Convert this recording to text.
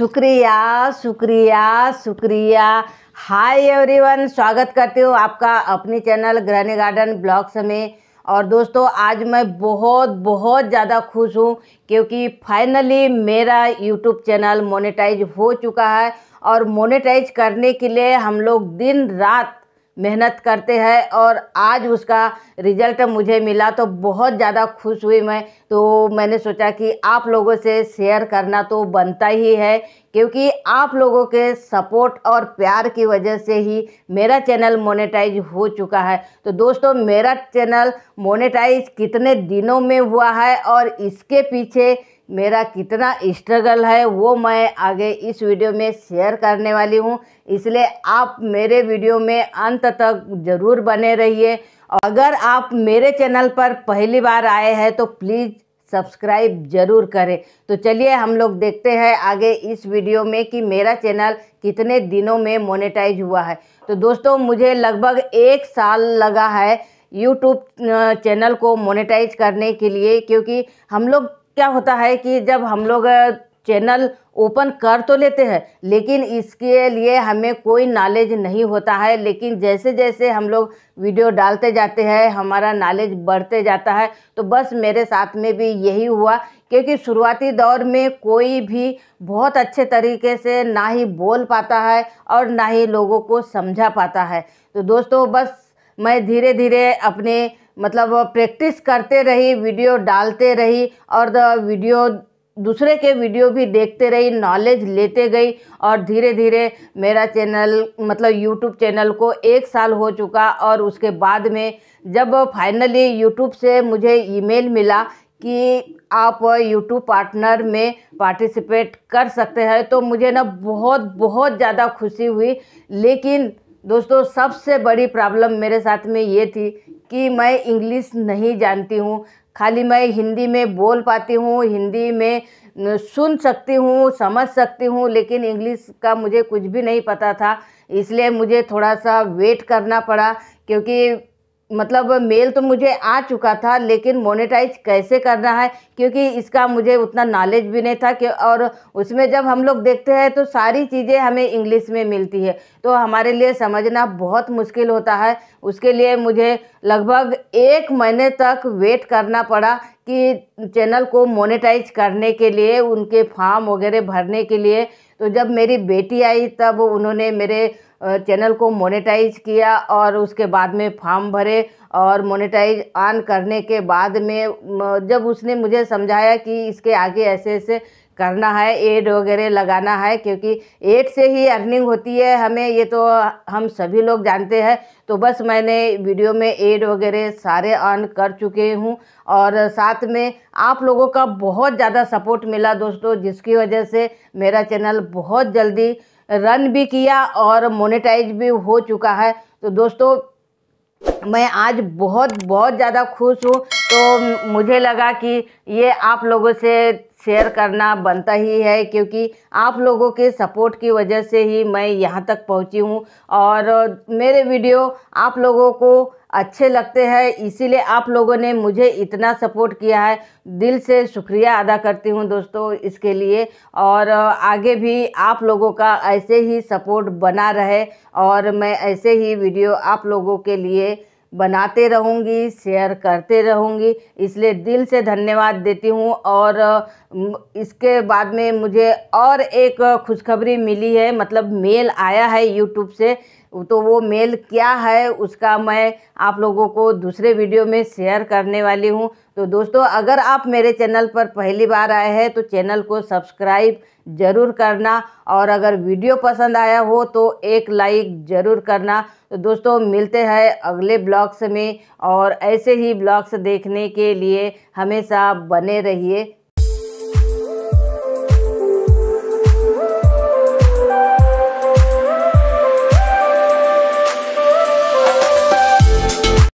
शुक्रिया शुक्रिया शुक्रिया हाय एवरीवन स्वागत करती हूँ आपका अपने चैनल ग्रहणी गार्डन ब्लॉग्स में और दोस्तों आज मैं बहुत बहुत ज़्यादा खुश हूँ क्योंकि फाइनली मेरा यूट्यूब चैनल मोनेटाइज हो चुका है और मोनेटाइज करने के लिए हम लोग दिन रात मेहनत करते हैं और आज उसका रिजल्ट मुझे मिला तो बहुत ज़्यादा खुश हुई मैं तो मैंने सोचा कि आप लोगों से शेयर करना तो बनता ही है क्योंकि आप लोगों के सपोर्ट और प्यार की वजह से ही मेरा चैनल मोनेटाइज हो चुका है तो दोस्तों मेरा चैनल मोनेटाइज कितने दिनों में हुआ है और इसके पीछे मेरा कितना स्ट्रगल है वो मैं आगे इस वीडियो में शेयर करने वाली हूँ इसलिए आप मेरे वीडियो में अंत तक ज़रूर बने रहिए अगर आप मेरे चैनल पर पहली बार आए हैं तो प्लीज़ सब्सक्राइब जरूर करें तो चलिए हम लोग देखते हैं आगे इस वीडियो में कि मेरा चैनल कितने दिनों में मोनेटाइज हुआ है तो दोस्तों मुझे लगभग एक साल लगा है यूट्यूब चैनल को मोनेटाइज करने के लिए क्योंकि हम लोग क्या होता है कि जब हम लोग चैनल ओपन कर तो लेते हैं लेकिन इसके लिए हमें कोई नॉलेज नहीं होता है लेकिन जैसे जैसे हम लोग वीडियो डालते जाते हैं हमारा नॉलेज बढ़ते जाता है तो बस मेरे साथ में भी यही हुआ क्योंकि शुरुआती दौर में कोई भी बहुत अच्छे तरीके से ना ही बोल पाता है और ना ही लोगों को समझा पाता है तो दोस्तों बस मैं धीरे धीरे अपने मतलब प्रैक्टिस करते रही वीडियो डालते रही और वीडियो दूसरे के वीडियो भी देखते रही नॉलेज लेते गई और धीरे धीरे मेरा चैनल मतलब यूट्यूब चैनल को एक साल हो चुका और उसके बाद में जब फाइनली यूट्यूब से मुझे ईमेल मिला कि आप यूट्यूब पार्टनर में पार्टिसिपेट कर सकते हैं तो मुझे ना बहुत बहुत ज़्यादा खुशी हुई लेकिन दोस्तों सबसे बड़ी प्रॉब्लम मेरे साथ में ये थी कि मैं इंग्लिश नहीं जानती हूँ खाली मैं हिंदी में बोल पाती हूँ हिंदी में सुन सकती हूँ समझ सकती हूँ लेकिन इंग्लिश का मुझे कुछ भी नहीं पता था इसलिए मुझे थोड़ा सा वेट करना पड़ा क्योंकि मतलब मेल तो मुझे आ चुका था लेकिन मोनेटाइज कैसे करना है क्योंकि इसका मुझे उतना नॉलेज भी नहीं था कि और उसमें जब हम लोग देखते हैं तो सारी चीज़ें हमें इंग्लिश में मिलती है तो हमारे लिए समझना बहुत मुश्किल होता है उसके लिए मुझे लगभग एक महीने तक वेट करना पड़ा कि चैनल को मोनेटाइज करने के लिए उनके फॉर्म वगैरह भरने के लिए तो जब मेरी बेटी आई तब उन्होंने मेरे चैनल को मोनेटाइज किया और उसके बाद में फॉर्म भरे और मोनेटाइज ऑन करने के बाद में जब उसने मुझे समझाया कि इसके आगे ऐसे ऐसे करना है एड वगैरह लगाना है क्योंकि एड से ही अर्निंग होती है हमें ये तो हम सभी लोग जानते हैं तो बस मैंने वीडियो में एड वगैरह सारे ऑन कर चुके हूँ और साथ में आप लोगों का बहुत ज़्यादा सपोर्ट मिला दोस्तों जिसकी वजह से मेरा चैनल बहुत जल्दी रन भी किया और मोनेटाइज भी हो चुका है तो दोस्तों मैं आज बहुत बहुत ज़्यादा खुश हूँ तो मुझे लगा कि ये आप लोगों से शेयर करना बनता ही है क्योंकि आप लोगों के सपोर्ट की वजह से ही मैं यहाँ तक पहुँची हूँ और मेरे वीडियो आप लोगों को अच्छे लगते हैं इसीलिए आप लोगों ने मुझे इतना सपोर्ट किया है दिल से शुक्रिया अदा करती हूँ दोस्तों इसके लिए और आगे भी आप लोगों का ऐसे ही सपोर्ट बना रहे और मैं ऐसे ही वीडियो आप लोगों के लिए बनाते रहूँगी शेयर करते रहूँगी इसलिए दिल से धन्यवाद देती हूँ और इसके बाद में मुझे और एक खुशखबरी मिली है मतलब मेल आया है यूट्यूब से तो वो मेल क्या है उसका मैं आप लोगों को दूसरे वीडियो में शेयर करने वाली हूँ तो दोस्तों अगर आप मेरे चैनल पर पहली बार आए हैं तो चैनल को सब्सक्राइब ज़रूर करना और अगर वीडियो पसंद आया हो तो एक लाइक ज़रूर करना तो दोस्तों मिलते हैं अगले ब्लॉग्स में और ऐसे ही ब्लॉग्स देखने के लिए हमेशा बने रहिए